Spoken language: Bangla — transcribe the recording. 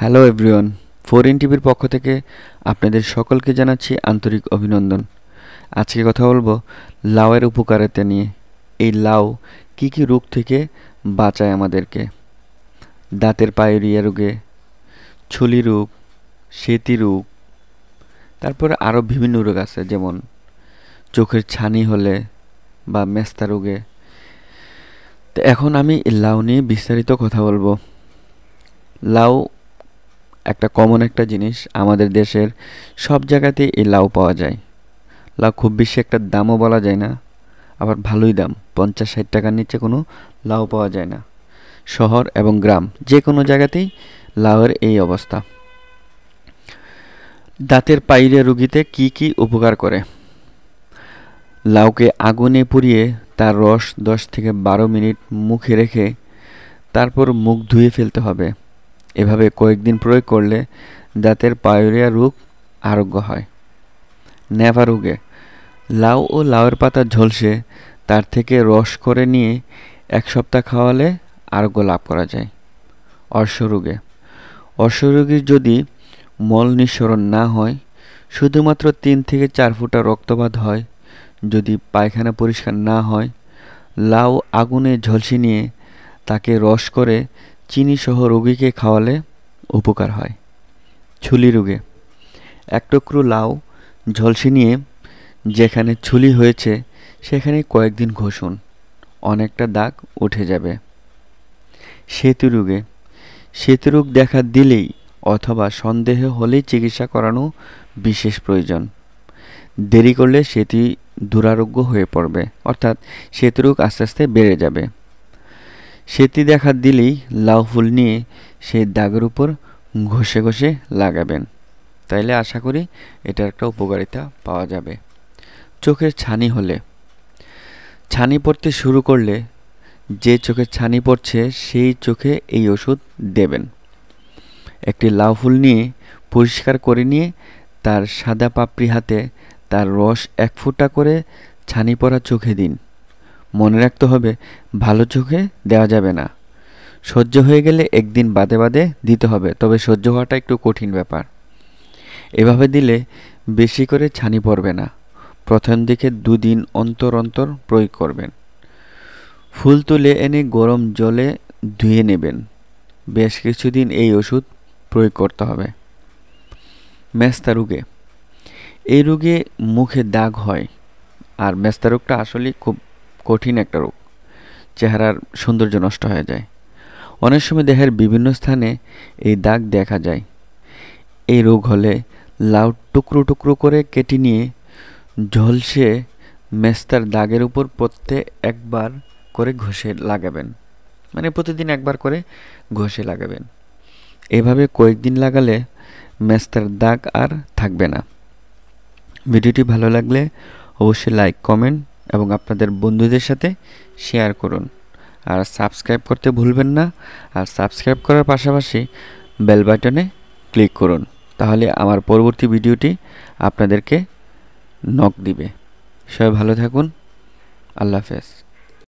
হ্যালো এভরিওয়ান ফোর ইন টিভির পক্ষ থেকে আপনাদের সকলকে জানাচ্ছি আন্তরিক অভিনন্দন আজকে কথা বলবো লাউয়ের উপকারিতা নিয়ে এই লাউ কি কি রোগ থেকে বাঁচায় আমাদেরকে দাঁতের পায়ুরিয়া রোগে ছুলি রোগ সেতি রোগ তারপর আরও বিভিন্ন রোগ আছে যেমন চোখের ছানি হলে বা মেস্তা রোগে তো এখন আমি লাউ নিয়ে বিস্তারিত কথা বলবো লাউ একটা কমন একটা জিনিস আমাদের দেশের সব জায়গাতেই এই লাউ পাওয়া যায় লাউ খুব বেশি একটা দামও বলা যায় না আবার ভালোই দাম পঞ্চাশ ষাট টাকার নিচে কোনো লাউ পাওয়া যায় না শহর এবং গ্রাম যে কোনো জায়গাতেই লাউয়ের এই অবস্থা দাঁতের পাইরে রুগীতে কি কি উপকার করে লাউকে আগুনে পুড়িয়ে তার রস দশ থেকে বারো মিনিট মুখে রেখে তারপর মুখ ধুয়ে ফেলতে হবে এভাবে কয়েকদিন প্রয়োগ করলে দাঁতের পায়রিয়া রোগ আরোগ্য হয় নেভা রোগে লাউ ও লাউয়ের পাতা ঝলসে তার থেকে রস করে নিয়ে এক সপ্তাহ খাওয়ালে আরোগ্য লাভ করা যায় অর্শরোগে অর্শরোগীর যদি মল নিঃসরণ না হয় শুধুমাত্র তিন থেকে চার ফুটা রক্তপাত হয় যদি পায়খানা পরিষ্কার না হয় লাউ আগুনে ঝলসে নিয়ে তাকে রস করে চিনিসহ রোগীকে খাওয়ালে উপকার হয় ছুলি রোগে এক টুকরো লাউ ঝলসে নিয়ে যেখানে ছুলি হয়েছে সেখানে কয়েকদিন ঘষুন অনেকটা দাগ উঠে যাবে সেতু রোগে সেতু রোগ দেখা দিলেই অথবা সন্দেহ হলেই চিকিৎসা করানো বিশেষ প্রয়োজন দেরি করলে সেটি দুরারোগ্য হয়ে পড়বে অর্থাৎ সেতু রোগ আস্তে আস্তে বেড়ে যাবে সেটি দেখা দিলেই লাউ ফুল নিয়ে সেই দাগের উপর ঘষে ঘষে লাগাবেন তাইলে আশা করি এটার একটা উপকারিতা পাওয়া যাবে চোখের ছানি হলে ছানি পড়তে শুরু করলে যে চোখে ছানি পড়ছে সেই চোখে এই ওষুধ দেবেন একটি লাউ ফুল নিয়ে পরিষ্কার করে নিয়ে তার সাদা পাপড়ি হাতে তার রস এক ফুটা করে ছানি পড়া চোখে দিন মনে রাখতে হবে ভালো চোখে দেওয়া যাবে না সহ্য হয়ে গেলে একদিন বাদে বাদে দিতে হবে তবে সহ্য হওয়াটা একটু কঠিন ব্যাপার এভাবে দিলে বেশি করে ছানি পড়বে না প্রথম দিকে দুদিন অন্তর অন্তর প্রয়োগ করবেন ফুল তুলে এনে গরম জলে ধুয়ে নেবেন বেশ কিছুদিন এই ওষুধ প্রয়োগ করতে হবে মেস্তা রোগে এই রোগে মুখে দাগ হয় আর মেস্তা রোগটা আসলে খুব কঠিন একটা রোগ চেহারার সৌন্দর্য নষ্ট হয়ে যায় অনেক সময় দেহের বিভিন্ন স্থানে এই দাগ দেখা যায় এই রোগ হলে লাউ টুকরো টুকরো করে কেটে নিয়ে ঝলসে মেস্তার দাগের উপর প্রত্যেক একবার করে ঘষে লাগাবেন মানে প্রতিদিন একবার করে ঘষে লাগাবেন এভাবে কয়েকদিন লাগালে মেস্তার দাগ আর থাকবে না ভিডিওটি ভালো লাগলে অবশ্যই লাইক কমেন্ট এবং আপনাদের বন্ধুদের সাথে শেয়ার করুন আর সাবস্ক্রাইব করতে ভুলবেন না আর সাবস্ক্রাইব করার পাশাপাশি বেল বাটনে ক্লিক করুন তাহলে আমার পরবর্তী ভিডিওটি আপনাদেরকে নক দিবে সবাই ভালো থাকুন আল্লাহ হাফেজ